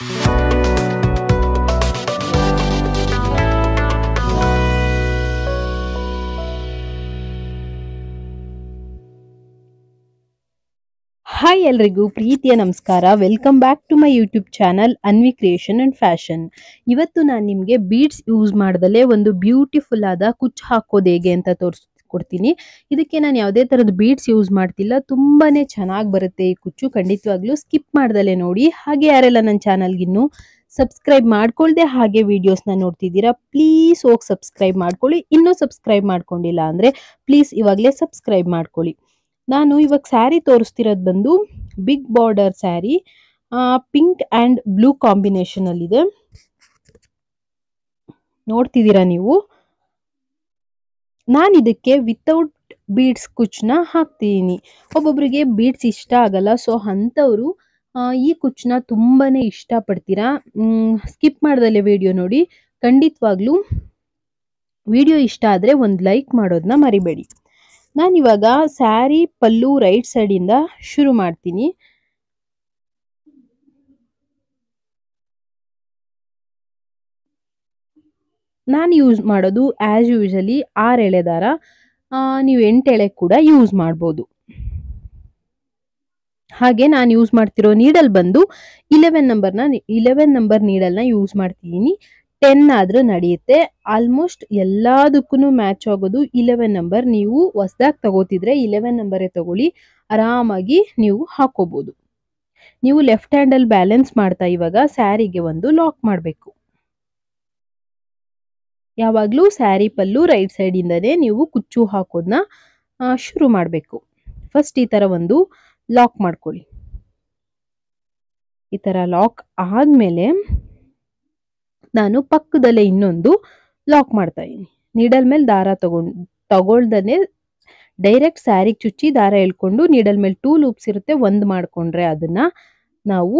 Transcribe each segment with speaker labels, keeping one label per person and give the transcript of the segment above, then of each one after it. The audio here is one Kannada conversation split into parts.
Speaker 1: ಹಾಯ್ ಎಲ್ರಿಗೂ ಪ್ರೀತಿಯ ನಮಸ್ಕಾರ welcome back to my YouTube channel Anvi creation and fashion ಇವತ್ತು ನಾನು ನಿಮಗೆ ಬೀಡ್ಸ್ ಯೂಸ್ ಮಾಡ್ದಲೇ ಒಂದು ಬ್ಯೂಟಿಫುಲ್ ಆದ ಕುಚ್ ಹಾಕೋದು ಹೇಗೆ ಅಂತ ತೋರಿಸ್ತೀನಿ ಕೊಡ್ತೀನಿ ಇದಕ್ಕೆ ನಾನು ಯಾವುದೇ ಥರದ ಬೀಡ್ಸ್ ಯೂಸ್ ಮಾಡ್ತಿಲ್ಲ ತುಂಬಾ ಚೆನ್ನಾಗಿ ಬರುತ್ತೆ ಈ ಕುಚ್ಚು ಖಂಡಿತವಾಗ್ಲೂ ಸ್ಕಿಪ್ ಮಾಡ್ದಲೇ ನೋಡಿ ಹಾಗೆ ಯಾರೆಲ್ಲ ನನ್ನ ಇನ್ನು ಸಬ್ಸ್ಕ್ರೈಬ್ ಮಾಡ್ಕೊಳ್ದೆ ಹಾಗೆ ವಿಡಿಯೋಸ್ನ ನೋಡ್ತಿದ್ದೀರಾ ಪ್ಲೀಸ್ ಹೋಗಿ ಸಬ್ಸ್ಕ್ರೈಬ್ ಮಾಡ್ಕೊಳ್ಳಿ ಇನ್ನೂ ಸಬ್ಸ್ಕ್ರೈಬ್ ಮಾಡ್ಕೊಂಡಿಲ್ಲ ಅಂದರೆ ಪ್ಲೀಸ್ ಇವಾಗಲೇ ಸಬ್ಸ್ಕ್ರೈಬ್ ಮಾಡ್ಕೊಳ್ಳಿ ನಾನು ಇವಾಗ ಸ್ಯಾರಿ ತೋರಿಸ್ತಿರೋದು ಬಂದು big border sari pink and blue ಕಾಂಬಿನೇಷನಲ್ಲಿದೆ ನೋಡ್ತಿದ್ದೀರಾ ನೀವು ನಾನು ಇದಕ್ಕೆ ವಿತೌಟ್ ಬೀಡ್ಸ್ ಕುಚ್ಚನ್ನ ಹಾಕ್ತೀನಿ ಒಬ್ಬೊಬ್ರಿಗೆ ಬೀಡ್ಸ್ ಇಷ್ಟ ಆಗಲ್ಲ ಸೊ ಅಂಥವ್ರು ಈ ಕುಚ್ಚನ್ನ ತುಂಬಾ ಇಷ್ಟಪಡ್ತೀರಾ ಸ್ಕಿಪ್ ಮಾಡ್ದಲ್ಲೇ ವಿಡಿಯೋ ನೋಡಿ ಖಂಡಿತವಾಗ್ಲೂ ವಿಡಿಯೋ ಇಷ್ಟ ಆದರೆ ಒಂದು ಲೈಕ್ ಮಾಡೋದನ್ನ ಮರಿಬೇಡಿ ನಾನಿವಾಗ ಸ್ಯಾರಿ ಪಲ್ಲು ರೈಟ್ ಸೈಡಿಂದ ಶುರು ಮಾಡ್ತೀನಿ ನಾನು ಯೂಸ್ ಮಾಡೋದು ಆ್ಯಸ್ ಯೂಶಲಿ ಆರ್ ಎಳೆದಾರ ದಾರ ನೀವು ಎಂಟು ಎಳೆ ಕೂಡ ಯೂಸ್ ಮಾಡ್ಬೋದು ಹಾಗೆ ನಾನು ಯೂಸ್ ಮಾಡ್ತಿರೋ ನೀಡಲ್ ಬಂದು ಇಲೆವೆನ್ ನಂಬರ್ನ ಇಲೆವೆನ್ ನಂಬರ್ ನೀಡಲ್ನ ಯೂಸ್ ಮಾಡ್ತಿದ್ದೀನಿ ಟೆನ್ ಆದರೂ ನಡೆಯುತ್ತೆ ಆಲ್ಮೋಸ್ಟ್ ಎಲ್ಲದಕ್ಕೂ ಮ್ಯಾಚ್ ಆಗೋದು ಇಲೆವೆನ್ ನಂಬರ್ ನೀವು ಹೊಸದಾಗಿ ತಗೋತಿದ್ರೆ ಇಲೆವೆನ್ ನಂಬರೇ ತಗೊಳ್ಳಿ ಆರಾಮಾಗಿ ನೀವು ಹಾಕೋಬೋದು ನೀವು ಲೆಫ್ಟ್ ಹ್ಯಾಂಡಲ್ಲಿ ಬ್ಯಾಲೆನ್ಸ್ ಮಾಡ್ತಾ ಇವಾಗ ಸ್ಯಾರಿಗೆ ಒಂದು ಲಾಕ್ ಮಾಡಬೇಕು ಯಾವಾಗಲೂ ಸ್ಯಾರಿ ಪಲ್ಲು ರೈಟ್ ಸೈಡಿಂದನೇ ನೀವು ಕುಚ್ಚು ಹಾಕೋದನ್ನ ಶುರು ಮಾಡಬೇಕು ಫಸ್ಟ್ ಈ ಥರ ಒಂದು ಲಾಕ್ ಮಾಡ್ಕೊಳ್ಳಿ ಈ ಥರ ಲಾಕ್ ಆದಮೇಲೆ ನಾನು ಪಕ್ಕದಲ್ಲೇ ಇನ್ನೊಂದು ಲಾಕ್ ಮಾಡ್ತಾ ಇದ್ದೀನಿ ನೀಡಲ್ ಮೇಲೆ ದಾರ ತಗೊಂಡು ತಗೊಳ್ದೇ ಡೈರೆಕ್ಟ್ ಸ್ಯಾರಿಗೆ ಚುಚ್ಚಿ ದಾರ ಎಳ್ಕೊಂಡು ನೀಡಲ್ ಮೇಲೆ ಟೂ ಲೂಪ್ಸ್ ಇರುತ್ತೆ ಒಂದು ಮಾಡಿಕೊಂಡ್ರೆ ಅದನ್ನು ನಾವು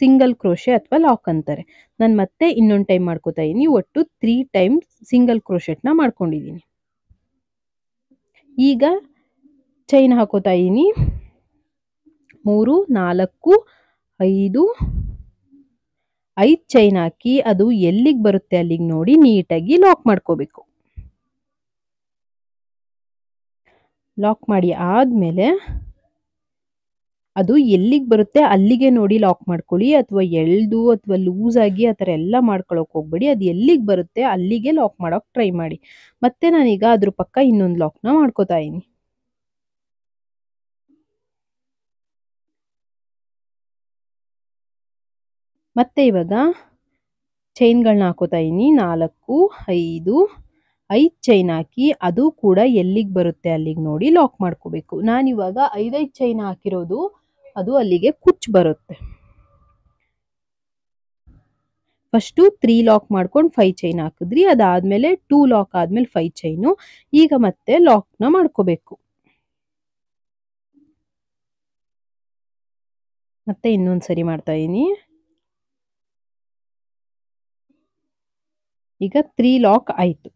Speaker 1: ಸಿಂಗಲ್ ಕ್ರೋಶೆ ಅಥವಾ ಲಾಕ್ ಅಂತಾರೆ ನಾನು ಮತ್ತೆ ಇನ್ನೊಂದು ಟೈಮ್ ಮಾಡ್ಕೋತಾ ಇದ್ದೀನಿ ಒಟ್ಟು ತ್ರೀ ಟೈಮ್ಸ್ ಸಿಂಗಲ್ ಕ್ರೋಶೆಟ್ನ ಮಾಡ್ಕೊಂಡಿದ್ದೀನಿ ಈಗ ಚೈನ್ ಹಾಕೋತಾ ಇದ್ದೀನಿ ಮೂರು ನಾಲ್ಕು ಐದು ಐದು ಚೈನ್ ಹಾಕಿ ಅದು ಎಲ್ಲಿಗೆ ಬರುತ್ತೆ ಅಲ್ಲಿಗೆ ನೋಡಿ ನೀಟಾಗಿ ಲಾಕ್ ಮಾಡ್ಕೋಬೇಕು ಲಾಕ್ ಮಾಡಿ ಆದಮೇಲೆ ಅದು ಎಲ್ಲಿಗೆ ಬರುತ್ತೆ ಅಲ್ಲಿಗೆ ನೋಡಿ ಲಾಕ್ ಮಾಡ್ಕೊಳ್ಳಿ ಅಥವಾ ಎಳ್ದು ಅಥವಾ ಲೂಸ್ ಆಗಿ ಆ ಥರ ಎಲ್ಲ ಮಾಡ್ಕೊಳಕ್ ಹೋಗ್ಬೇಡಿ ಅದು ಎಲ್ಲಿಗೆ ಬರುತ್ತೆ ಅಲ್ಲಿಗೆ ಲಾಕ್ ಮಾಡೋಕ್ ಟ್ರೈ ಮಾಡಿ ಮತ್ತೆ ನಾನೀಗ ಅದ್ರ ಪಕ್ಕ ಇನ್ನೊಂದು ಲಾಕ್ನ ಮಾಡ್ಕೋತಾ ಇದೀನಿ ಮತ್ತೆ ಇವಾಗ ಚೈನ್ಗಳನ್ನ ಹಾಕೋತಾ ಇದ್ದೀನಿ ನಾಲ್ಕು ಐದು ಐದು ಚೈನ್ ಹಾಕಿ ಅದು ಕೂಡ ಎಲ್ಲಿಗೆ ಬರುತ್ತೆ ಅಲ್ಲಿಗೆ ನೋಡಿ ಲಾಕ್ ಮಾಡ್ಕೋಬೇಕು ನಾನಿವಾಗ ಐದೈದು ಚೈನ್ ಹಾಕಿರೋದು ಅದು ಅಲ್ಲಿಗೆ ಕುಚ್ ಬರುತ್ತೆ ಫಸ್ಟು ತ್ರೀ ಲಾಕ್ ಮಾಡ್ಕೊಂಡು ಫೈವ್ ಚೈನ್ ಹಾಕಿದ್ರಿ ಅದಾದ್ಮೇಲೆ ಟೂ ಲಾಕ್ ಆದ್ಮೇಲೆ ಫೈವ್ ಚೈನು ಈಗ ಮತ್ತೆ ಲಾಕ್ನ ಮಾಡ್ಕೋಬೇಕು ಮತ್ತೆ ಇನ್ನೊಂದ್
Speaker 2: ಸರಿ ಮಾಡ್ತಾ ಇದ್ದೀನಿ
Speaker 1: ಈಗ ತ್ರೀ ಲಾಕ್ ಆಯ್ತು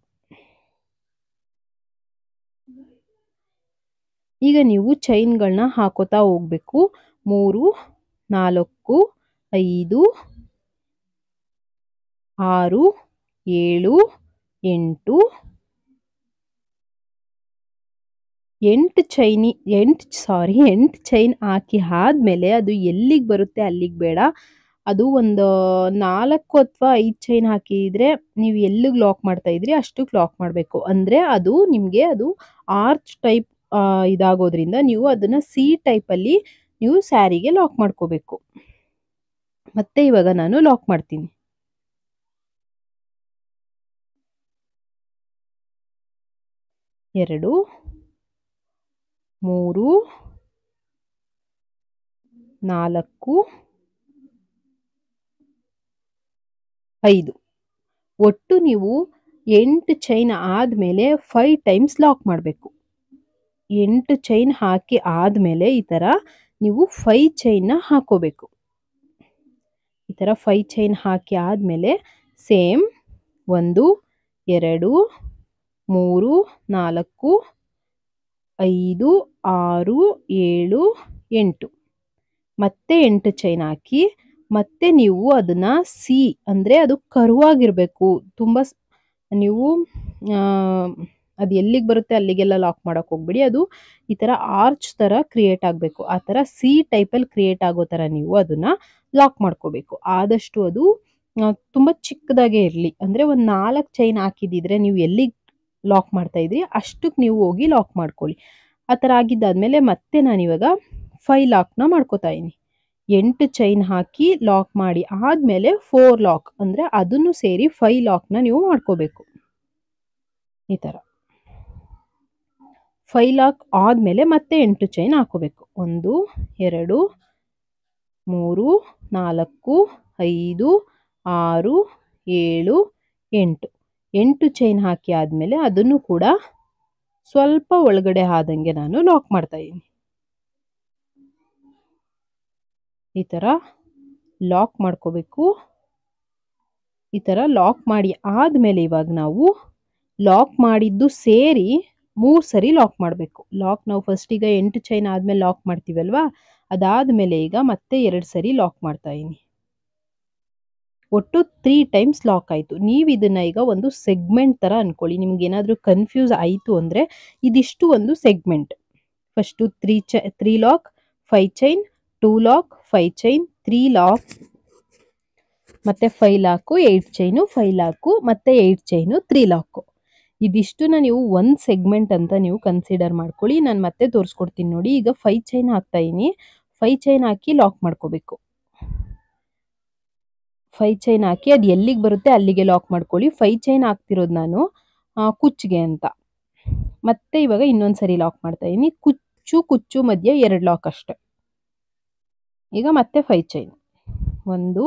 Speaker 1: ಈಗ ನೀವು ಚೈನ್ಗಳನ್ನ ಹಾಕೋತಾ ಹೋಗ್ಬೇಕು ಮೂರು ನಾಲ್ಕು ಐದು ಆರು ಏಳು ಎಂಟು ಎಂಟು ಚೈನಿ ಎಂಟು ಸಾರಿ ಎಂಟು ಚೈನ್ ಹಾಕಿ ಆದಮೇಲೆ ಅದು ಎಲ್ಲಿಗೆ ಬರುತ್ತೆ ಅಲ್ಲಿಗೆ ಬೇಡ ಅದು ಒಂದು ನಾಲ್ಕು ಅಥವಾ ಐದು ಚೈನ್ ಹಾಕಿದರೆ ನೀವು ಎಲ್ಲಿಗೆ ಲಾಕ್ ಮಾಡ್ತಾ ಇದ್ರಿ ಅಷ್ಟು ಲಾಕ್ ಮಾಡಬೇಕು ಅಂದರೆ ಅದು ನಿಮಗೆ ಅದು ಆರ್ಚ್ ಟೈಪ್ ಇದಾಗೋದ್ರಿಂದ ನೀವು ಅದನ್ನು ಸಿ ಟೈಪಲ್ಲಿ ನೀವು ಸ್ಯಾರಿಗೆ ಲಾಕ್ ಮಾಡ್ಕೋಬೇಕು ಮತ್ತೆ ಇವಾಗ ನಾನು ಲಾಕ್ ಮಾಡ್ತೀನಿ
Speaker 2: ಎರಡು ಮೂರು ನಾಲ್ಕು
Speaker 1: ಐದು ಒಟ್ಟು ನೀವು ಎಂಟು ಚೈನ್ ಆದಮೇಲೆ ಫೈವ್ ಟೈಮ್ಸ್ ಲಾಕ್ ಮಾಡಬೇಕು ಎಂಟು ಚೈನ್ ಹಾಕಿ ಆದಮೇಲೆ ಈ ಥರ ನೀವು ಫೈ ಚೈನ್ನ ಹಾಕೋಬೇಕು ಈ ಥರ ಫೈ ಚೈನ್ ಹಾಕಿ ಆದಮೇಲೆ ಸೇಮ್ ಒಂದು ಎರಡು ಮೂರು ನಾಲ್ಕು ಐದು ಆರು ಏಳು ಎಂಟು ಮತ್ತೆ ಎಂಟು ಚೈನ್ ಹಾಕಿ ಮತ್ತೆ ನೀವು ಅದನ್ನು ಸಿ ಅಂದರೆ ಅದು ಕರುವಾಗಿರಬೇಕು ತುಂಬ ನೀವು ಅದು ಎಲ್ಲಿಗೆ ಬರುತ್ತೆ ಅಲ್ಲಿಗೆಲ್ಲ ಲಾಕ್ ಮಾಡೋಕೆ ಹೋಗ್ಬಿಡಿ ಅದು ಈ ಥರ ಆರ್ಚ್ ಥರ ಕ್ರಿಯೇಟ್ ಆಗಬೇಕು ಆ ಥರ ಸಿ ಟೈಪಲ್ಲಿ ಕ್ರಿಯೇಟ್ ಆಗೋ ಥರ ನೀವು ಅದನ್ನು ಲಾಕ್ ಮಾಡ್ಕೋಬೇಕು ಆದಷ್ಟು ಅದು ತುಂಬ ಚಿಕ್ಕದಾಗೆ ಇರಲಿ ಅಂದರೆ ಒಂದು ನಾಲ್ಕು ಚೈನ್ ಹಾಕಿದ್ದಿದ್ರೆ ನೀವು ಎಲ್ಲಿಗೆ ಲಾಕ್ ಮಾಡ್ತಾ ಇದ್ರಿ ಅಷ್ಟಕ್ಕೆ ನೀವು ಹೋಗಿ ಲಾಕ್ ಮಾಡ್ಕೊಳ್ಳಿ ಆ ಥರ ಆಗಿದ್ದಾದ್ಮೇಲೆ ಮತ್ತೆ ನಾನು ನಾನಿವಾಗ ಫೈ ಲಾಕ್ನ ಮಾಡ್ಕೋತಾ ಇದ್ದೀನಿ ಎಂಟು ಚೈನ್ ಹಾಕಿ ಲಾಕ್ ಮಾಡಿ ಆದಮೇಲೆ ಫೋರ್ ಲಾಕ್ ಅಂದರೆ ಅದನ್ನು ಸೇರಿ ಫೈ ಲಾಕ್ನ ನೀವು ಮಾಡ್ಕೋಬೇಕು ಈ ಥರ ಫೈ ಲಾಕ್ ಆದಮೇಲೆ ಮತ್ತೆ ಎಂಟು ಚೈನ್ ಹಾಕೋಬೇಕು ಒಂದು ಎರಡು ಮೂರು ನಾಲ್ಕು ಐದು ಆರು ಏಳು ಎಂಟು ಎಂಟು ಚೈನ್ ಹಾಕಿ ಆದಮೇಲೆ ಅದನ್ನು ಕೂಡ ಸ್ವಲ್ಪ ಒಳಗಡೆ ಆದಂಗೆ ನಾನು ಲಾಕ್ ಮಾಡ್ತಾಯಿದ್ದೀನಿ ಈ ಥರ ಲಾಕ್ ಮಾಡ್ಕೋಬೇಕು ಈ ಥರ ಲಾಕ್ ಮಾಡಿ ಆದಮೇಲೆ ಇವಾಗ ನಾವು ಲಾಕ್ ಮಾಡಿದ್ದು ಸೇರಿ ಮೂರು ಸರಿ ಲಾಕ್ ಮಾಡಬೇಕು ಲಾಕ್ ನಾವು ಫಸ್ಟ್ ಈಗ ಎಂಟು ಚೈನ್ ಆದಮೇಲೆ ಲಾಕ್ ಮಾಡ್ತೀವಲ್ವಾ ಮೇಲೆ ಈಗ ಮತ್ತೆ ಎರಡು ಸರಿ ಲಾಕ್ ಮಾಡ್ತಾ ಇದ್ದೀನಿ ಒಟ್ಟು ತ್ರೀ ಟೈಮ್ಸ್ ಲಾಕ್ ಆಯಿತು ನೀವು ಇದನ್ನು ಈಗ ಒಂದು ಸೆಗ್ಮೆಂಟ್ ಥರ ಅಂದ್ಕೊಳ್ಳಿ ಏನಾದರೂ ಕನ್ಫ್ಯೂಸ್ ಆಯಿತು ಅಂದರೆ ಇದಿಷ್ಟು ಒಂದು segment first three chain three lock five chain two lock five chain three lock ಮತ್ತು five lock eight chain five lock ಮತ್ತು ಏಯ್ಟ್ ಚೈನು ತ್ರೀ ಲಾಕು ನಾನು ನೀವು ಒಂದು ಸೆಗ್ಮೆಂಟ್ ಅಂತ ನೀವು ಕನ್ಸಿಡರ್ ಮಾಡ್ಕೊಳ್ಳಿ ನಾನು ಮತ್ತೆ ತೋರಿಸ್ಕೊಡ್ತೀನಿ ನೋಡಿ ಈಗ ಫೈ ಚೈನ್ ಹಾಕ್ತಾ ಇದ್ದೀನಿ ಫೈ ಚೈನ್ ಹಾಕಿ ಲಾಕ್ ಮಾಡ್ಕೋಬೇಕು ಫೈ ಚೈನ್ ಹಾಕಿ ಅದು ಎಲ್ಲಿಗೆ ಬರುತ್ತೆ ಅಲ್ಲಿಗೆ ಲಾಕ್ ಮಾಡ್ಕೊಳ್ಳಿ ಫೈ ಚೈನ್ ಹಾಕ್ತಿರೋದು ನಾನು ಕುಚ್ಚಿಗೆ ಅಂತ ಮತ್ತೆ ಇವಾಗ ಇನ್ನೊಂದು ಸರಿ ಲಾಕ್ ಮಾಡ್ತಾ ಇದ್ದೀನಿ ಕುಚ್ಚು ಕುಚ್ಚು ಮಧ್ಯ ಎರಡು ಲಾಕ್ ಅಷ್ಟೆ ಈಗ ಮತ್ತೆ ಫೈ ಚೈನ್ ಒಂದು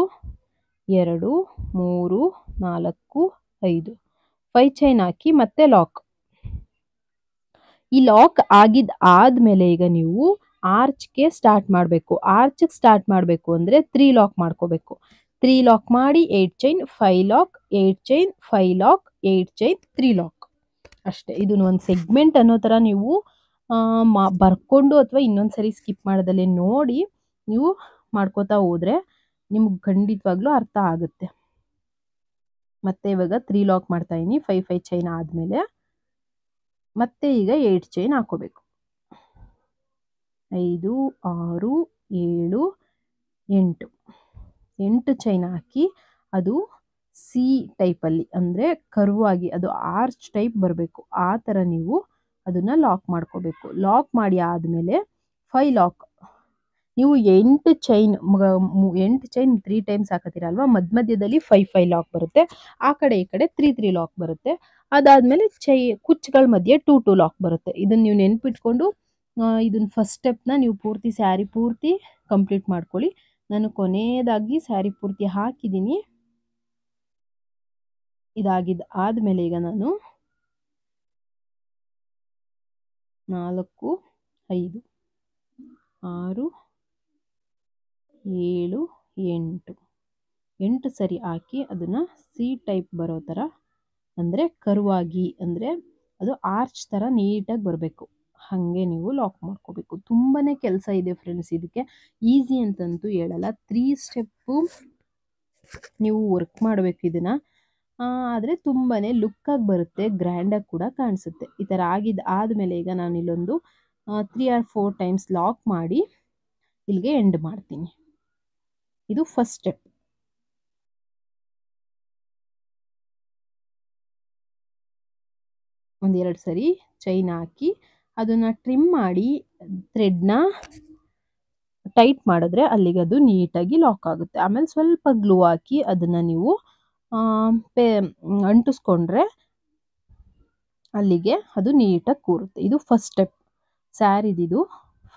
Speaker 1: ಎರಡು ಮೂರು ನಾಲ್ಕು ಐದು ಫೈ ಚೈನ್ ಹಾಕಿ ಮತ್ತೆ ಲಾಕ್ ಈ ಲಾಕ್ ಆಗಿದ್ ಆದ್ಮೇಲೆ ಈಗ ನೀವು ಆರ್ಚ್ಗೆ ಸ್ಟಾರ್ಟ್ ಮಾಡಬೇಕು ಆರ್ಚ್ಗೆ ಸ್ಟಾರ್ಟ್ ಮಾಡಬೇಕು ಅಂದರೆ ತ್ರೀ ಲಾಕ್ ಮಾಡ್ಕೋಬೇಕು ತ್ರೀ ಲಾಕ್ ಮಾಡಿ eight chain five lock eight chain five lock eight chain three lock ಅಷ್ಟೇ ಇದನ್ನ ಒಂದು ಸೆಗ್ಮೆಂಟ್ ಅನ್ನೋ ಥರ ನೀವು ಬರ್ಕೊಂಡು ಅಥವಾ ಇನ್ನೊಂದ್ಸರಿ ಸ್ಕಿಪ್ ಮಾಡೋದಲ್ಲೇ ನೋಡಿ ನೀವು ಮಾಡ್ಕೋತಾ ಹೋದ್ರೆ ನಿಮ್ಗೆ ಖಂಡಿತವಾಗ್ಲೂ ಅರ್ಥ ಆಗುತ್ತೆ ಮತ್ತೆ ಇವಾಗ ತ್ರೀ ಲಾಕ್ ಮಾಡ್ತಾ ಇದ್ದೀನಿ ಫೈವ್ ಫೈವ್ ಚೈನ್ ಆದಮೇಲೆ ಮತ್ತೆ ಈಗ ಏಯ್ಟ್ ಚೈನ್ ಹಾಕೋಬೇಕು ಐದು ಆರು ಏಳು ಎಂಟು ಎಂಟು ಚೈನ್ ಹಾಕಿ ಅದು ಸಿ ಟೈಪಲ್ಲಿ ಅಂದರೆ ಕರ್ವಾಗಿ ಅದು ಆರ್ಚ್ ಟೈಪ್ ಬರಬೇಕು ಆ ಥರ ನೀವು ಅದನ್ನು ಲಾಕ್ ಮಾಡ್ಕೋಬೇಕು ಲಾಕ್ ಮಾಡಿ ಆದಮೇಲೆ ಫೈ ಲಾಕ್ ನೀವು ಎಂಟು ಚೈನ್ ಎಂಟು ಚೈನ್ ತ್ರೀ ಟೈಮ್ಸ್ ಅಲ್ವಾ ಮಧ್ಯ ಮಧ್ಯದಲ್ಲಿ ಫೈವ್ ಫೈವ್ ಲಾಕ್ ಬರುತ್ತೆ ಆ ಕಡೆ ಈ ಕಡೆ ತ್ರೀ ತ್ರೀ ಲಾಕ್ ಬರುತ್ತೆ ಅದಾದಮೇಲೆ ಚೈ ಕುಚ್ಗಳ ಮಧ್ಯೆ ಟೂ ಟೂ ಲಾಕ್ ಬರುತ್ತೆ ಇದನ್ನು ನೀವು ನೆನ್ಪಿಟ್ಕೊಂಡು ಇದನ್ನ ಫಸ್ಟ್ ಸ್ಟೆಪ್ನ ನೀವು ಪೂರ್ತಿ ಸ್ಯಾರಿ ಪೂರ್ತಿ ಕಂಪ್ಲೀಟ್ ಮಾಡ್ಕೊಳ್ಳಿ ನಾನು ಕೊನೆಯದಾಗಿ ಸ್ಯಾರಿ ಪೂರ್ತಿ ಹಾಕಿದ್ದೀನಿ ಇದಾಗಿದ್ದು
Speaker 2: ಆದಮೇಲೆ ಈಗ ನಾನು ನಾಲ್ಕು
Speaker 1: ಐದು ಆರು ಏಳು ಎಂಟು ಎಂಟು ಸರಿ ಹಾಕಿ ಅದನ್ನು ಸಿ ಟೈಪ್ ಬರೋ ಥರ ಅಂದರೆ ಕರುವಾಗಿ ಅಂದರೆ ಅದು ಆರ್ಚ್ ಥರ ನೀಟಾಗಿ ಬರಬೇಕು ಹಾಗೆ ನೀವು ಲಾಕ್ ಮಾಡ್ಕೋಬೇಕು ತುಂಬಾ ಕೆಲಸ ಇದೆ ಫ್ರೆಂಡ್ಸ್ ಇದಕ್ಕೆ ಈಸಿ ಅಂತಂತೂ ಹೇಳಲ್ಲ ತ್ರೀ ಸ್ಟೆಪ್ಪು ನೀವು ವರ್ಕ್ ಮಾಡಬೇಕು ಇದನ್ನು ಆದರೆ ತುಂಬಾ ಲುಕ್ಕಾಗಿ ಬರುತ್ತೆ ಗ್ರ್ಯಾಂಡಾಗಿ ಕೂಡ ಕಾಣಿಸುತ್ತೆ ಈ ಥರ ಆಗಿದ್ದು ಆದಮೇಲೆ ಈಗ ನಾನು ಇಲ್ಲೊಂದು three or four times lock ಮಾಡಿ ಇಲ್ಲಿಗೆ ಎಂಡ್ ಮಾಡ್ತೀನಿ
Speaker 2: ಇದು ಫಸ್ಟ್ ಸ್ಟೆಪ್
Speaker 1: ಒಂದೆರಡು ಸರಿ ಚೈನ್ ಹಾಕಿ ಅದನ್ನ ಟ್ರಿಮ್ ಮಾಡಿ ಥ್ರೆಡ್ನ ಟೈಟ್ ಮಾಡಿದ್ರೆ ಅಲ್ಲಿಗೆ ಅದು ನೀಟಾಗಿ ಲಾಕ್ ಆಗುತ್ತೆ ಆಮೇಲೆ ಸ್ವಲ್ಪ ಗ್ಲೂ ಹಾಕಿ ಅದನ್ನು ನೀವು ಪೇ ಅಂಟಿಸ್ಕೊಂಡ್ರೆ ಅಲ್ಲಿಗೆ ಅದು ನೀಟಾಗಿ ಕೂರುತ್ತೆ ಇದು ಫಸ್ಟ್ ಸ್ಟೆಪ್ ಸ್ಯಾರಿದಿದು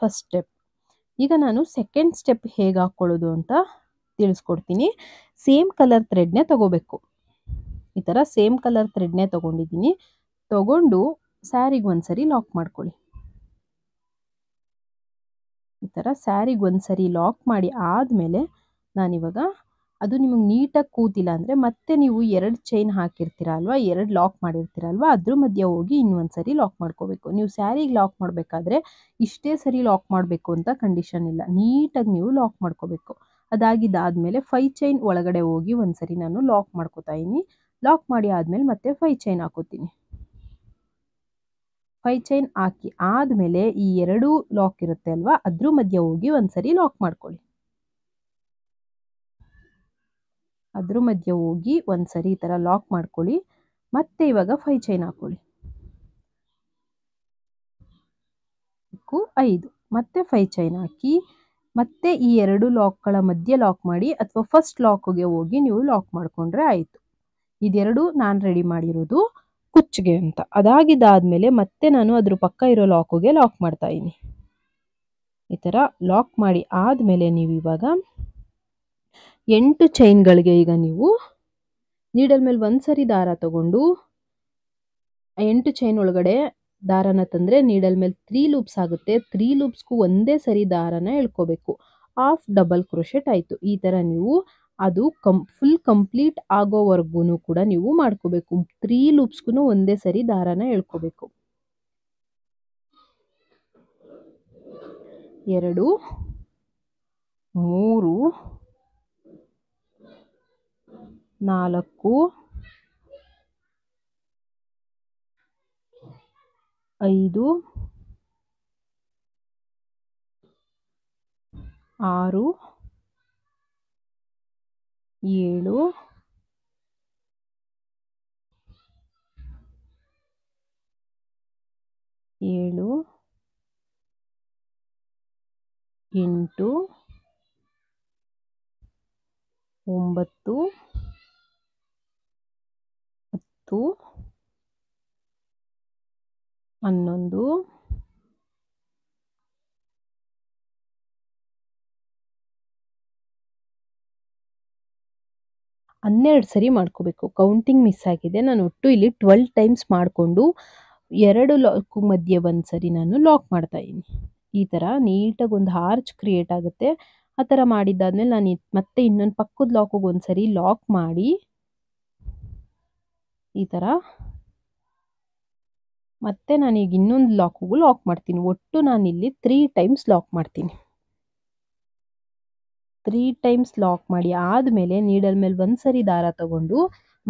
Speaker 1: ಫಸ್ಟ್ ಸ್ಟೆಪ್ ಈಗ ನಾನು ಸೆಕೆಂಡ್ ಸ್ಟೆಪ್ ಹೇಗೆ ಹಾಕ್ಕೊಳ್ಳೋದು ಅಂತ ತಿಳಿಸ್ಕೊಡ್ತೀನಿ ಸೇಮ್ ಕಲರ್ ಥ್ರೆಡ್ನೇ ತಗೋಬೇಕು ಈ ಥರ ಸೇಮ್ ಕಲರ್ ಥ್ರೆಡ್ನೇ ತೊಗೊಂಡಿದ್ದೀನಿ ತಗೊಂಡು ಸ್ಯಾರಿಗೆ ಒಂದ್ಸರಿ ಲಾಕ್ ಮಾಡ್ಕೊಳ್ಳಿ ಈ ಥರ ಸ್ಯಾರಿಗೆ ಒಂದ್ಸರಿ ಲಾಕ್ ಮಾಡಿ ಆದಮೇಲೆ ನಾನಿವಾಗ ಅದು ನಿಮಗೆ ನೀಟಾಗಿ ಕೂತಿಲ್ಲ ಅಂದರೆ ಮತ್ತೆ ನೀವು ಎರಡು ಚೈನ್ ಹಾಕಿರ್ತೀರ ಅಲ್ವಾ ಎರಡು ಲಾಕ್ ಮಾಡಿರ್ತೀರ ಅಲ್ವಾ ಅದ್ರ ಮಧ್ಯೆ ಹೋಗಿ ಇನ್ನೊಂದು ಸರಿ ಲಾಕ್ ಮಾಡ್ಕೋಬೇಕು ನೀವು ಸ್ಯಾರಿಗೆ ಲಾಕ್ ಮಾಡಬೇಕಾದ್ರೆ ಇಷ್ಟೇ ಸರಿ ಲಾಕ್ ಮಾಡಬೇಕು ಅಂತ ಕಂಡೀಷನ್ ಇಲ್ಲ ನೀಟಾಗಿ ನೀವು ಲಾಕ್ ಮಾಡ್ಕೋಬೇಕು ಅದಾಗಿದ್ದಾದಮೇಲೆ ಫೈ ಚೈನ್ ಒಳಗಡೆ ಹೋಗಿ ಒಂದು ಸರಿ ನಾನು ಲಾಕ್ ಮಾಡ್ಕೋತಾ ಇದ್ದೀನಿ ಲಾಕ್ ಮಾಡಿ ಆದಮೇಲೆ ಮತ್ತೆ ಫೈ ಚೈನ್ ಹಾಕೋತೀನಿ ಫೈ ಚೈನ್ ಹಾಕಿ ಆದಮೇಲೆ ಈ ಎರಡೂ ಲಾಕ್ ಇರುತ್ತೆ ಅಲ್ವಾ ಅದ್ರ ಮಧ್ಯೆ ಹೋಗಿ ಒಂದ್ಸರಿ ಲಾಕ್ ಮಾಡ್ಕೊಳ್ಳಿ ಅದ್ರ ಮಧ್ಯೆ ಹೋಗಿ ಒಂದು ಸರಿ ಈ ಥರ ಲಾಕ್ ಮಾಡ್ಕೊಳ್ಳಿ ಮತ್ತೆ ಇವಾಗ ಫೈ ಚೈನ್ ಹಾಕೊಳ್ಳಿ ಐದು ಮತ್ತೆ ಫೈ ಚೈನ್ ಹಾಕಿ ಮತ್ತೆ ಈ ಎರಡು ಲಾಕ್ಗಳ ಮಧ್ಯೆ ಲಾಕ್ ಮಾಡಿ ಅಥವಾ ಫಸ್ಟ್ ಲಾಕ್ಗೆ ಹೋಗಿ ನೀವು ಲಾಕ್ ಮಾಡಿಕೊಂಡ್ರೆ ಆಯಿತು ಇದೆರಡು ನಾನು ರೆಡಿ ಮಾಡಿರೋದು ಕುಚ್ಚಿಗೆ ಅಂತ ಅದಾಗಿದ್ದಾದಮೇಲೆ ಮತ್ತೆ ನಾನು ಅದ್ರ ಪಕ್ಕ ಇರೋ ಲಾಕುಗೆ ಲಾಕ್ ಮಾಡ್ತಾಯಿದ್ದೀನಿ ಈ ಥರ ಲಾಕ್ ಮಾಡಿ ಆದಮೇಲೆ ನೀವು ಇವಾಗ ಎಂಟು ಚೈನ್ಗಳಿಗೆ ಈಗ ನೀವು ನೀಡಲ್ ಮೇಲೆ ಒಂದು ಸರಿ ದಾರ ತಗೊಂಡು ಎಂಟು ಚೈನ್ ಒಳಗಡೆ ದಾರನ ತಂದರೆ ನೀಡಲ್ ಮೇಲೆ ತ್ರೀ ಲೂಪ್ಸ್ ಆಗುತ್ತೆ ತ್ರೀ ಲೂಪ್ಸ್ಗೂ ಒಂದೇ ಸರಿ ದಾರನ ಎಳ್ಕೋಬೇಕು ಹಾಫ್ ಡಬಲ್ ಕ್ರೋಶೆಟ್ ಆಯಿತು ಈ ಥರ ನೀವು ಅದು ಕಂ ಫುಲ್ ಕಂಪ್ಲೀಟ್ ಆಗೋವರೆಗೂ ಕೂಡ ನೀವು ಮಾಡ್ಕೋಬೇಕು ತ್ರೀ ಲೂಪ್ಸ್ಗೂ ಒಂದೇ ಸರಿ ದಾರನ ಎಳ್ಕೋಬೇಕು ಎರಡು ಮೂರು ನಾಲ್ಕು
Speaker 2: ಐದು ಆರು ಏಳು ಏಳು ಎಂಟು ಒಂಬತ್ತು ಹತ್ತು ಹನ್ನೊಂದು
Speaker 1: ಹನ್ನೆರಡು ಸರಿ ಮಾಡ್ಕೋಬೇಕು ಕೌಂಟಿಂಗ್ ಮಿಸ್ ಆಗಿದೆ ನಾನು ಒಟ್ಟು ಇಲ್ಲಿ ಟ್ವೆಲ್ ಟೈಮ್ಸ್ ಮಾಡಿಕೊಂಡು ಎರಡು ಲಾಕು ಮಧ್ಯೆ ಒಂದು ಸರಿ ನಾನು ಲಾಕ್ ಮಾಡ್ತಾ ಇದೀನಿ ಈ ಥರ ನೀಟಾಗಿ ಒಂದು ಹಾರ್ಚ್ ಕ್ರಿಯೇಟ್ ಆಗುತ್ತೆ ಆ ಥರ ಮಾಡಿದ್ದಾದ್ಮೇಲೆ ನಾನು ಮತ್ತೆ ಇನ್ನೊಂದು ಪಕ್ಕದ ಲಾಕಿಗೆ ಒಂದು ಸರಿ ಲಾಕ್ ಮಾಡಿ ಈ ಥರ ಮತ್ತು ನಾನೀಗ ಇನ್ನೊಂದು ಲಾಕಿಗೂ ಲಾಕ್ ಮಾಡ್ತೀನಿ ಒಟ್ಟು ನಾನಿಲ್ಲಿ ತ್ರೀ ಟೈಮ್ಸ್ ಲಾಕ್ ಮಾಡ್ತೀನಿ ತ್ರೀ ಟೈಮ್ಸ್ ಲಾಕ್ ಮಾಡಿ ಆದಮೇಲೆ ನೀಡಲ್ ಮೇಲೆ ಒಂದು ಸರಿ ದಾರ ತಗೊಂಡು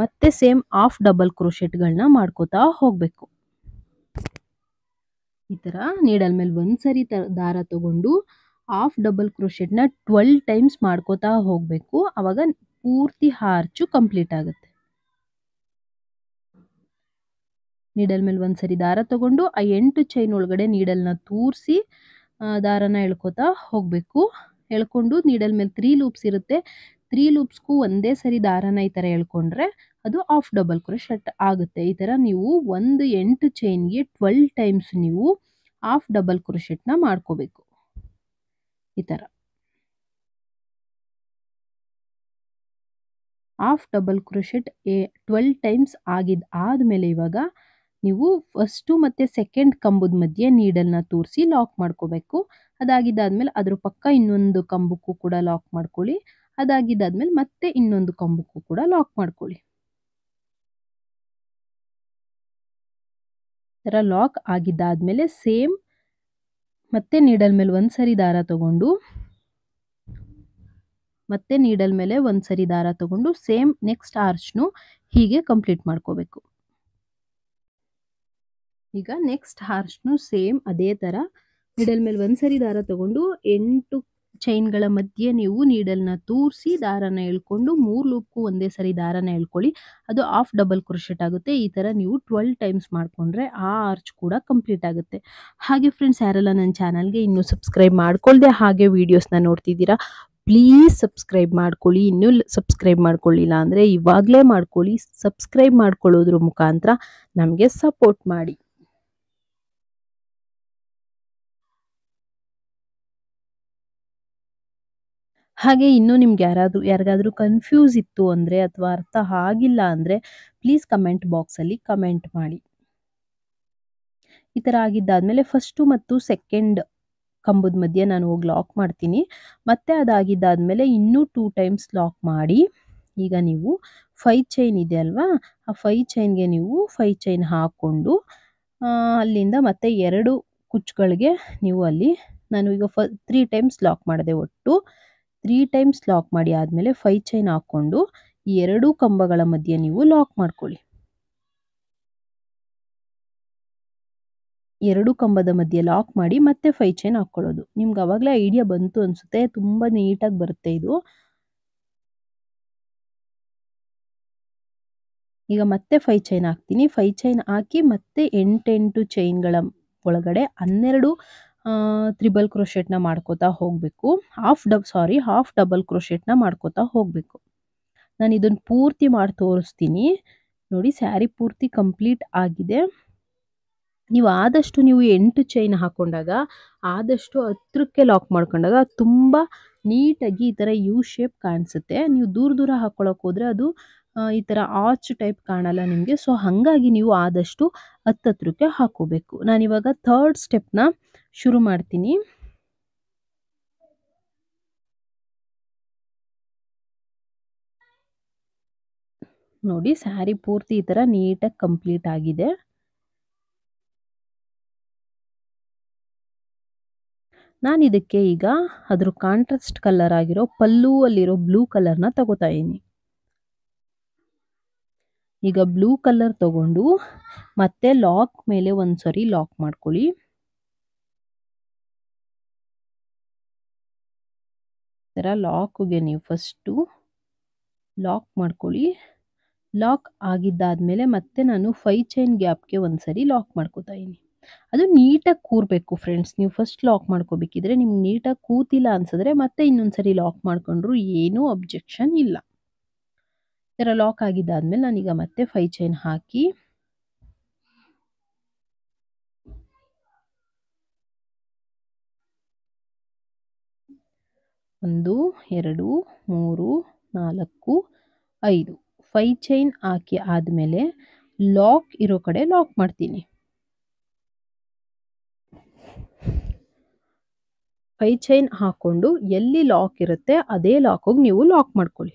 Speaker 1: ಮತ್ತೆ ಸೇಮ್ ಆಫ್ ಡಬಲ್ ಕ್ರೋಶೆಟ್ಗಳನ್ನ ಮಾಡ್ಕೋತಾ ಹೋಗಬೇಕು ಈ ಥರ ನೀಡಲ್ ಮೇಲೆ ಒಂದು ಸರಿ ತ ದಾರ ತಗೊಂಡು ಆಫ್ ಡಬಲ್ ಕ್ರೋಶೆಟ್ನ ಟ್ವೆಲ್ ಟೈಮ್ಸ್ ಮಾಡ್ಕೋತಾ ಹೋಗಬೇಕು ಆವಾಗ ಪೂರ್ತಿ ಹಾರ್ಚು ಕಂಪ್ಲೀಟ್ ಆಗುತ್ತೆ ನೀಡಲ್ ಮೇಲೆ ಒಂದ್ಸರಿ ದಾರ ತಗೊಂಡು ಆ ಎಂಟು ಚೈನ್ ಒಳಗಡೆ ನೀಡಲ್ನ ತೂರಿಸಿ ದಾರನ ಎಳ್ಕೊತಾ ಹೋಗಬೇಕು ಎಳ್ಕೊಂಡು ನೀಡಲ್ ಮೇಲೆ ತ್ರೀ ಲೂಪ್ಸ್ ಇರುತ್ತೆ ತ್ರೀ ಲೂಪ್ಸ್ಗೂ ಒಂದೇ ಸರಿ ದಾರನ ಈ ಥರ ಎಳ್ಕೊಂಡ್ರೆ ಅದು ಆಫ್ ಡಬಲ್ ಶರ್ಟ್ ಆಗುತ್ತೆ ಈ ಥರ ನೀವು ಒಂದು ಎಂಟು ಚೈನ್ಗೆ ಟ್ವೆಲ್ ಟೈಮ್ಸ್ ನೀವು ಆಫ್ ಡಬಲ್ ನ ಮಾಡ್ಕೋಬೇಕು ಈ ಥರ ಆಫ್ ಡಬಲ್ ಕ್ರೋಶೆಟ್ ಎ ಟ್ವೆಲ್ ಟೈಮ್ಸ್ ಆಗಿದ್ದು ಆದಮೇಲೆ ಇವಾಗ ನೀವು ಫಸ್ಟು ಮತ್ತು ಸೆಕೆಂಡ್ ಕಂಬದ ಮಧ್ಯೆ ನೀಡಲ್ನ ತೋರಿಸಿ ಲಾಕ್ ಮಾಡ್ಕೋಬೇಕು ಅದಾಗಿದ್ದಾದ್ಮೇಲೆ ಅದ್ರ ಪಕ್ಕ ಇನ್ನೊಂದು ಕಂಬಕ್ಕೂ ಕೂಡ ಲಾಕ್ ಮಾಡ್ಕೊಳ್ಳಿ ಅದಾಗಿದ್ದಾದ್ಮೇಲೆ ಮತ್ತೆ ಇನ್ನೊಂದು ಕಂಬಕ್ಕೂ ಕೂಡ ಲಾಕ್ ಮಾಡ್ಕೊಳ್ಳಿ
Speaker 2: ಥರ ಲಾಕ್ ಆಗಿದ್ದಾದ್ಮೇಲೆ ಸೇಮ್
Speaker 1: ಮತ್ತೆ ನೀಡಲ್ ಮೇಲೆ ಒಂದ್ಸರಿ ದಾರ ತಗೊಂಡು ಮತ್ತೆ ನೀಡಲ್ ಮೇಲೆ ಒಂದ್ಸರಿ ದಾರ ತಗೊಂಡು ಸೇಮ್ ನೆಕ್ಸ್ಟ್ ಆರ್ಚ್ನು ಹೀಗೆ ಕಂಪ್ಲೀಟ್ ಮಾಡ್ಕೋಬೇಕು ಈಗ ನೆಕ್ಸ್ಟ್ ಹಾರ್ಸ್ನು ಸೇಮ್ ಅದೇ ಥರ ನೀಡಲ್ ಮೇಲೆ ಒಂದು ಸರಿ ದಾರ ತಗೊಂಡು ಎಂಟು ಚೈನ್ಗಳ ಮಧ್ಯೆ ನೀವು ನೀಡಲ್ನ ತೂರಿಸಿ ದಾರನ ಎಳ್ಕೊಂಡು ಮೂರು ಲೂಪ್ಗೂ ಒಂದೇ ಸರಿ ದಾರನ ಎಳ್ಕೊಳ್ಳಿ ಅದು ಆಫ್ ಡಬಲ್ ಕ್ರೋಶೆಟ್ ಆಗುತ್ತೆ ಈ ಥರ ನೀವು ಟ್ವೆಲ್ ಟೈಮ್ಸ್ ಮಾಡಿಕೊಂಡ್ರೆ ಆ ಆರ್ಚ್ ಕೂಡ ಕಂಪ್ಲೀಟ್ ಆಗುತ್ತೆ ಹಾಗೆ ಫ್ರೆಂಡ್ಸ್ ಯಾರೆಲ್ಲ ನನ್ನ ಚಾನಲ್ಗೆ ಇನ್ನೂ ಸಬ್ಸ್ಕ್ರೈಬ್ ಮಾಡ್ಕೊಳ್ದೆ ಹಾಗೆ ವೀಡಿಯೋಸ್ನ ನೋಡ್ತಿದ್ದೀರಾ ಪ್ಲೀಸ್ ಸಬ್ಸ್ಕ್ರೈಬ್ ಮಾಡ್ಕೊಳ್ಳಿ ಇನ್ನೂ ಸಬ್ಸ್ಕ್ರೈಬ್ ಮಾಡ್ಕೊಳ್ಳಿಲ್ಲ ಅಂದರೆ ಇವಾಗಲೇ ಮಾಡ್ಕೊಳ್ಳಿ ಸಬ್ಸ್ಕ್ರೈಬ್ ಮಾಡ್ಕೊಳ್ಳೋದ್ರ ಮುಖಾಂತರ ನಮಗೆ ಸಪೋರ್ಟ್ ಮಾಡಿ ಹಾಗೆ ಇನ್ನೂ ನಿಮ್ಗೆ ಯಾರಾದರೂ ಯಾರಿಗಾದರೂ ಕನ್ಫ್ಯೂಸ್ ಇತ್ತು ಅಂದರೆ ಅಥವಾ ಅರ್ಥ ಆಗಿಲ್ಲ ಅಂದರೆ ಪ್ಲೀಸ್ ಕಮೆಂಟ್ ಬಾಕ್ಸಲ್ಲಿ ಕಮೆಂಟ್ ಮಾಡಿ ಈ ಥರ ಆಗಿದ್ದಾದಮೇಲೆ ಫಸ್ಟು ಮತ್ತು ಸೆಕೆಂಡ್ ಕಂಬದ ಮಧ್ಯೆ ನಾನು ಹೋಗಿ ಲಾಕ್ ಮಾಡ್ತೀನಿ ಮತ್ತೆ ಅದಾಗಿದ್ದಾದಮೇಲೆ ಇನ್ನೂ ಟೂ ಟೈಮ್ಸ್ ಲಾಕ್ ಮಾಡಿ ಈಗ ನೀವು ಫೈ ಚೈನ್ ಇದೆ ಅಲ್ವಾ ಆ ಫೈ ಚೈನ್ಗೆ ನೀವು ಫೈ ಚೈನ್ ಹಾಕ್ಕೊಂಡು ಅಲ್ಲಿಂದ ಮತ್ತೆ ಎರಡು ಕುಚ್ಗಳಿಗೆ ನೀವು ಅಲ್ಲಿ ನಾನು ಈಗ ಫ ತ್ರೀ ಟೈಮ್ಸ್ ಲಾಕ್ ಮಾಡಿದೆ ಒಟ್ಟು ತ್ರೀ ಟೈಮ್ಸ್ ಲಾಕ್ ಮಾಡಿ ಆದಮೇಲೆ ಫೈವ್ ಚೈನ್ ಹಾಕ್ಕೊಂಡು ಈ ಎರಡೂ ಕಂಬಗಳ ಮಧ್ಯೆ ನೀವು ಲಾಕ್ ಮಾಡ್ಕೊಳ್ಳಿ ಎರಡು ಕಂಬದ ಮಧ್ಯೆ ಲಾಕ್ ಮಾಡಿ ಮತ್ತೆ ಫೈವ್ ಚೈನ್ ಹಾಕ್ಕೊಳ್ಳೋದು ನಿಮ್ಗೆ ಅವಾಗಲೇ ಐಡಿಯಾ ಬಂತು ಅನ್ಸುತ್ತೆ ತುಂಬ ನೀಟಾಗಿ ಬರುತ್ತೆ ಇದು
Speaker 2: ಈಗ ಮತ್ತೆ ಫೈವ್ ಚೈನ್
Speaker 1: ಹಾಕ್ತೀನಿ ಫೈ ಚೈನ್ ಹಾಕಿ ಮತ್ತೆ ಎಂಟೆಂಟು ಚೈನ್ಗಳ ಒಳಗಡೆ ಹನ್ನೆರಡು ತ್ರಿಬಲ್ ಕ್ರೋಶೆಟ್ನ ಮಾಡ್ಕೋತಾ ಹೋಗಬೇಕು half double sorry half double ಕ್ರೋಶೆಟ್ನ ಮಾಡ್ಕೋತಾ ಹೋಗಬೇಕು ನಾನು ಇದನ್ನು ಪೂರ್ತಿ ಮಾಡಿ ತೋರಿಸ್ತೀನಿ ನೋಡಿ ಸ್ಯಾರಿ ಪೂರ್ತಿ ಕಂಪ್ಲೀಟ್ ಆಗಿದೆ ನೀವು ಆದಷ್ಟು ನೀವು ಎಂಟು ಚೈನ್ ಹಾಕೊಂಡಾಗ ಆದಷ್ಟು ಹತ್ರಕ್ಕೆ ಲಾಕ್ ಮಾಡ್ಕೊಂಡಾಗ ತುಂಬ ನೀಟಾಗಿ ಈ ಥರ ಯು ಶೇಪ್ ಕಾಣಿಸುತ್ತೆ ನೀವು ದೂರ ದೂರ ಹಾಕ್ಕೊಳಕ್ಕೆ ಹೋದರೆ ಅದು ಈ ಥರ ಆಚ್ ಟೈಪ್ ಕಾಣಲ್ಲ ನಿಮಗೆ ಸೊ ಹಾಗಾಗಿ ನೀವು ಆದಷ್ಟು ಹತ್ತತ್ರಕ್ಕೆ ಹಾಕೋಬೇಕು ನಾನಿವಾಗ ಥರ್ಡ್ ಸ್ಟೆಪ್ನ ಶುರು ಮಾಡ್ತೀನಿ
Speaker 2: ನೋಡಿ ಸ್ಯಾರಿ ಪೂರ್ತಿ ಈ ಥರ ನೀಟಾಗಿ ಕಂಪ್ಲೀಟ್ ಆಗಿದೆ
Speaker 1: ನಾನು ಇದಕ್ಕೆ ಈಗ ಅದ್ರ ಕಾಂಟ್ರಾಸ್ಟ್ ಕಲರ್ ಆಗಿರೋ ಪಲ್ಲು ಅಲ್ಲಿರೋ ಬ್ಲೂ ಕಲರ್ನ ತಗೋತಾ ಇದ್ದೀನಿ ಈಗ ಬ್ಲೂ ಕಲರ್ ತಗೊಂಡು ಮತ್ತೆ ಲಾಕ್ ಮೇಲೆ ಒಂದ್ಸರಿ ಲಾಕ್ ಮಾಡ್ಕೊಳ್ಳಿ
Speaker 2: ಥರ ಲಾಕ್ಗೆ ನೀವು
Speaker 1: ಫಸ್ಟು ಲಾಕ್ ಮಾಡ್ಕೊಳ್ಳಿ ಲಾಕ್ ಆಗಿದ್ದಾದಮೇಲೆ ಮತ್ತೆ ನಾನು ಫೈ ಚೈನ್ ಗ್ಯಾಪ್ಗೆ ಒಂದ್ಸರಿ ಲಾಕ್ ಮಾಡ್ಕೋತಾ ಇದ್ದೀನಿ ಅದು ನೀಟಾಗಿ ಕೂರಬೇಕು ಫ್ರೆಂಡ್ಸ್ ನೀವು ಫಸ್ಟ್ ಲಾಕ್ ಮಾಡ್ಕೋಬೇಕಿದ್ರೆ ನಿಮ್ಗೆ ನೀಟಾಗಿ ಕೂತಿಲ್ಲ ಅನ್ಸಿದ್ರೆ ಮತ್ತೆ ಇನ್ನೊಂದ್ಸರಿ ಲಾಕ್ ಮಾಡ್ಕೊಂಡ್ರು ಏನೂ ಅಬ್ಜೆಕ್ಷನ್ ಇಲ್ಲ ಥರ ಲಾಕ್ ಆಗಿದ್ದಾದ್ಮೇಲೆ ನಾನೀಗ ಮತ್ತೆ ಫೈ ಚೈನ್ ಹಾಕಿ
Speaker 2: ಒಂದು ಎರಡು
Speaker 1: ಮೂರು ನಾಲ್ಕು ಐದು ಫೈ ಚೈನ್ ಹಾಕಿ ಆದಮೇಲೆ ಲಾಕ್ ಇರೋ ಕಡೆ ಲಾಕ್ ಮಾಡ್ತೀನಿ ಫೈ ಚೈನ್ ಹಾಕ್ಕೊಂಡು ಎಲ್ಲಿ ಲಾಕ್ ಇರುತ್ತೆ ಅದೇ ಲಾಕಿಗೆ ನೀವು ಲಾಕ್ ಮಾಡ್ಕೊಳ್ಳಿ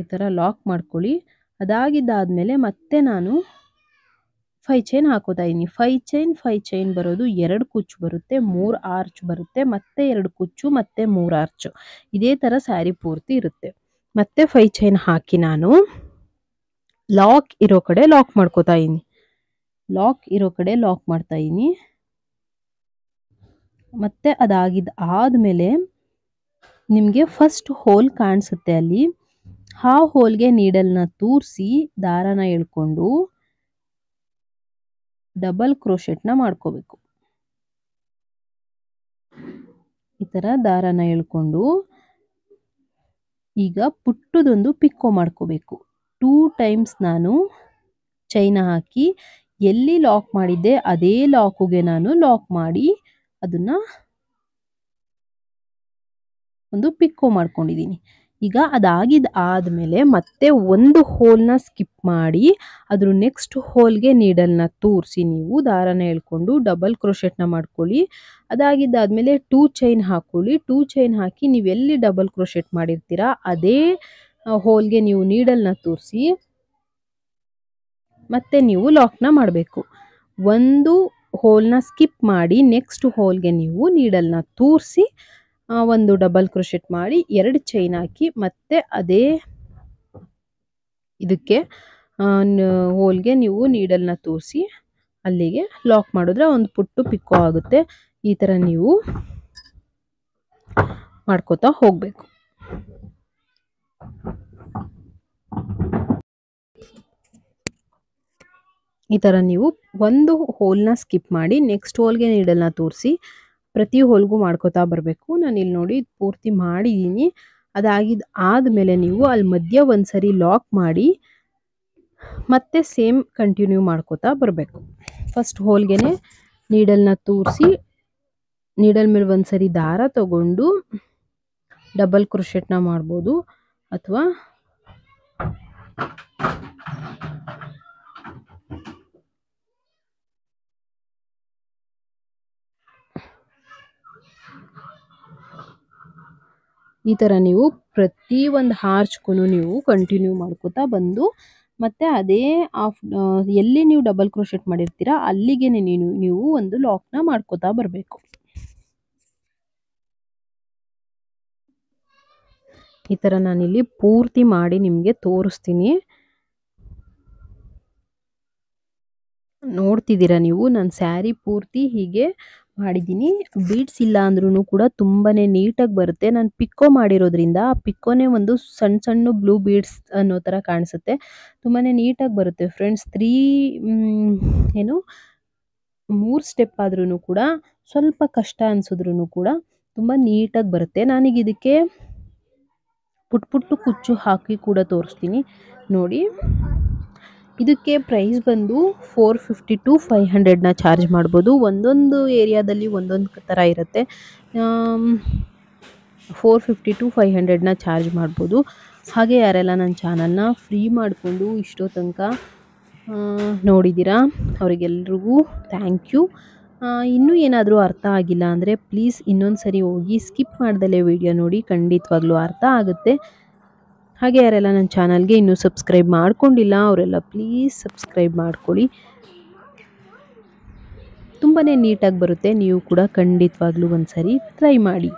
Speaker 1: ಈ ಥರ ಲಾಕ್ ಮಾಡ್ಕೊಳ್ಳಿ ಅದಾಗಿದ್ದಾದಮೇಲೆ ಮತ್ತೆ ನಾನು ಫೈ ಚೈನ್ ಹಾಕೋತಾ ಇದ್ದೀನಿ ಫೈ ಚೈನ್ ಫೈ ಚೈನ್ ಬರೋದು ಎರಡು ಕುಚ್ಚು ಬರುತ್ತೆ ಮೂರು ಆರ್ಚ್ ಬರುತ್ತೆ ಮತ್ತೆ ಎರಡು ಕುಚ್ಚು ಮತ್ತೆ ಮೂರು ಆರ್ಚು ಇದೇ ಥರ ಸ್ಯಾರಿ ಪೂರ್ತಿ ಇರುತ್ತೆ ಮತ್ತೆ ಫೈ ಚೈನ್ ಹಾಕಿ ನಾನು ಲಾಕ್ ಇರೋ ಕಡೆ ಲಾಕ್ ಮಾಡ್ಕೋತಾ ಇದ್ದೀನಿ ಲಾಕ್ ಇರೋ ಕಡೆ ಲಾಕ್ ಮಾಡ್ತಾ ಇದ್ದೀನಿ ಮತ್ತೆ ಅದಾಗಿದ್ದು ಆದಮೇಲೆ ನಿಮಗೆ ಫಸ್ಟ್ ಹೋಲ್ ಕಾಣಿಸುತ್ತೆ ಅಲ್ಲಿ ಆ ಹೋಲ್ಗೆ ನೀಡಲ್ನ ತೂರಿಸಿ ದಾರನ ಎಳ್ಕೊಂಡು ಡಬಲ್ ಕ್ರೋಶೆಟ್ನ ಮಾಡ್ಕೋಬೇಕು ಈ ಥರ ದಾರನ ಎಳ್ಕೊಂಡು ಈಗ ಪುಟ್ಟದೊಂದು ಪಿಕ್ಕೋ ಮಾಡ್ಕೋಬೇಕು ಟೂ ಟೈಮ್ಸ್ ನಾನು ಚೈನ ಹಾಕಿ ಎಲ್ಲಿ ಲಾಕ್ ಮಾಡಿದ್ದೆ ಅದೇ ಲಾಕುಗೆ ನಾನು ಲಾಕ್ ಮಾಡಿ ಅದನ್ನು ಒಂದು ಪಿಕ್ಕೋ ಮಾಡ್ಕೊಂಡಿದ್ದೀನಿ ಈಗ ಅದಾಗಿದ್ದು ಆದಮೇಲೆ ಮತ್ತೆ ಒಂದು ಹೋಲ್ನ ಸ್ಕಿಪ್ ಮಾಡಿ ಅದ್ರ ನೆಕ್ಸ್ಟ್ ಹೋಲ್ಗೆ ನೀಡಲ್ನ ತೂರಿಸಿ ನೀವು ದಾರನ ಎಳ್ಕೊಂಡು ಡಬಲ್ ಕ್ರೋಶೆಟ್ನ ಮಾಡ್ಕೊಳ್ಳಿ ಅದಾಗಿದ್ದಾದಮೇಲೆ ಟೂ ಚೈನ್ ಹಾಕ್ಕೊಳ್ಳಿ ಟೂ ಚೈನ್ ಹಾಕಿ ನೀವು ಎಲ್ಲಿ ಡಬಲ್ ಕ್ರೋಶೆಟ್ ಮಾಡಿರ್ತೀರಾ ಅದೇ ಹೋಲ್ಗೆ ನೀವು ನೀಡಲ್ನ ತೂರಿಸಿ ಮತ್ತೆ ನೀವು ಲಾಕ್ನ ಮಾಡಬೇಕು ಒಂದು ಹೋಲ್ನ ಸ್ಕಿಪ್ ಮಾಡಿ ನೆಕ್ಸ್ಟ್ ಹೋಲ್ಗೆ ನೀವು ನೀಡಲ್ನ ತೂರಿಸಿ ಒಂದು ಡಬಲ್ ಕ್ರೋಶೆಟ್ ಮಾಡಿ ಎರಡು ಚೈನ್ ಹಾಕಿ ಮತ್ತೆ ಅದೇ ಇದಕ್ಕೆ ಹೋಲ್ಗೆ ನೀವು ನೀಡಲ್ನ ತೋರಿಸಿ ಅಲ್ಲಿಗೆ ಲಾಕ್ ಮಾಡಿದ್ರೆ ಒಂದು ಪುಟ್ಟು ಪಿಕ್ಕೋ ಆಗುತ್ತೆ ಈ ಥರ ನೀವು ಮಾಡ್ಕೋತಾ ಹೋಗಬೇಕು ಈ ಥರ ನೀವು ಒಂದು ಹೋಲ್ನ ಸ್ಕಿಪ್ ಮಾಡಿ ನೆಕ್ಸ್ಟ್ ಹೋಲ್ಗೆ ನೀಡಲ್ನ ತೋರಿಸಿ ಪ್ರತಿ ಹೋಲ್ಗೂ ಮಾಡ್ಕೋತಾ ಬರಬೇಕು ನಾನು ಇಲ್ಲಿ ನೋಡಿ ಪೂರ್ತಿ ಮಾಡಿದ್ದೀನಿ ಅದಾಗಿದ್ದು ಆದಮೇಲೆ ನೀವು ಅಲ್ಲಿ ಮಧ್ಯ ಒಂದ್ಸರಿ ಲಾಕ್ ಮಾಡಿ ಮತ್ತೆ ಸೇಮ್ ಕಂಟಿನ್ಯೂ ಮಾಡ್ಕೋತಾ ಬರಬೇಕು ಫಸ್ಟ್ ಹೋಲ್ಗೆ ನೀಡಲ್ನ ತೂರಿಸಿ ನೀಡಲ್ ಮೇಲೆ ಒಂದು ಸರಿ ದಾರ ತಗೊಂಡು ಡಬಲ್ ಕ್ರೋಶೆಟ್ನ ಮಾಡ್ಬೋದು ಅಥವಾ ಈ ಥರ ನೀವು ಪ್ರತಿ ಒಂದು ಹಾರ್ಚ್ಗೂ ನೀವು ಕಂಟಿನ್ಯೂ ಮಾಡ್ಕೋತಾ ಬಂದು ಮತ್ತು ಅದೇ ಆಫ್ ಎಲ್ಲಿ ನೀವು ಡಬಲ್ ಕ್ರೋಶೆಟ್ ಮಾಡಿರ್ತೀರ ಅಲ್ಲಿಗೆ ನೀವು ನೀವು ಒಂದು ಲಾಕ್ನ ಮಾಡ್ಕೋತಾ ಬರಬೇಕು ಈ ಥರ ನಾನಿಲ್ಲಿ ಪೂರ್ತಿ ಮಾಡಿ ನಿಮಗೆ ತೋರಿಸ್ತೀನಿ ನೋಡ್ತಿದ್ದೀರಾ ನೀವು ನನ್ನ ಸ್ಯಾರಿ ಪೂರ್ತಿ ಹೀಗೆ ಮಾಡಿದ್ದೀನಿ ಬೀಡ್ಸ್ ಇಲ್ಲ ಅಂದ್ರೂ ಕೂಡ ತುಂಬಾ ನೀಟಾಗಿ ಬರುತ್ತೆ ನಾನು ಪಿಕ್ಕೋ ಮಾಡಿರೋದ್ರಿಂದ ಆ ಪಿಕ್ಕೋನೇ ಒಂದು ಸಣ್ಣ ಸಣ್ಣ ಬ್ಲೂ ಬೀಡ್ಸ್ ಅನ್ನೋ ಥರ ಕಾಣಿಸುತ್ತೆ ತುಂಬಾ ನೀಟಾಗಿ ಬರುತ್ತೆ ಫ್ರೆಂಡ್ಸ್ ತ್ರೀ ಏನು ಮೂರು ಸ್ಟೆಪ್ ಆದ್ರೂ ಕೂಡ ಸ್ವಲ್ಪ ಕಷ್ಟ ಅನಿಸಿದ್ರು ಕೂಡ ತುಂಬ ನೀಟಾಗಿ ಬರುತ್ತೆ ನಾನೀಗ ಇದಕ್ಕೆ ಪುಟ್ ಪುಟ್ಟು ಕುಚ್ಚು ಹಾಕಿ ಕೂಡ ತೋರಿಸ್ತೀನಿ ನೋಡಿ ಇದಕ್ಕೆ ಪ್ರೈಸ್ ಬಂದು ಫೋರ್ ಫಿಫ್ಟಿ ಟು ಫೈವ್ ಹಂಡ್ರೆಡ್ನ ಚಾರ್ಜ್ ಮಾಡ್ಬೋದು ಒಂದೊಂದು ಏರಿಯಾದಲ್ಲಿ ಒಂದೊಂದು ಥರ ಇರುತ್ತೆ ಫೋರ್ ಫಿಫ್ಟಿ ಟು ಫೈವ್ ಹಂಡ್ರೆಡ್ನ ಚಾರ್ಜ್ ಮಾಡ್ಬೋದು ಹಾಗೆ ಯಾರೆಲ್ಲ ನನ್ನ ಚಾನಲ್ನ ಫ್ರೀ ಮಾಡಿಕೊಂಡು ಇಷ್ಟೋ ತನಕ ನೋಡಿದ್ದೀರಾ ಅವರಿಗೆಲ್ರಿಗೂ ಥ್ಯಾಂಕ್ ಯು ಇನ್ನೂ ಏನಾದರೂ ಅರ್ಥ ಆಗಿಲ್ಲ ಅಂದರೆ ಪ್ಲೀಸ್ ಇನ್ನೊಂದು ಸರಿ ಹೋಗಿ ಸ್ಕಿಪ್ ಮಾಡ್ದಲೇ ವಿಡಿಯೋ ನೋಡಿ ಖಂಡಿತವಾಗ್ಲೂ ಅರ್ಥ ಆಗುತ್ತೆ ಹಾಗೆ ಯಾರೆಲ್ಲ ನನ್ನ ಚಾನಲ್ಗೆ ಇನ್ನೂ ಸಬ್ಸ್ಕ್ರೈಬ್ ಮಾಡ್ಕೊಂಡಿಲ್ಲ ಅವರೆಲ್ಲ ಪ್ಲೀಸ್ ಸಬ್ಸ್ಕ್ರೈಬ್ ಮಾಡ್ಕೊಳ್ಳಿ ತುಂಬಾ ನೀಟಾಗಿ ಬರುತ್ತೆ ನೀವು ಕೂಡ ಖಂಡಿತವಾಗ್ಲೂ ಒಂದು ಸರಿ ಟ್ರೈ ಮಾಡಿ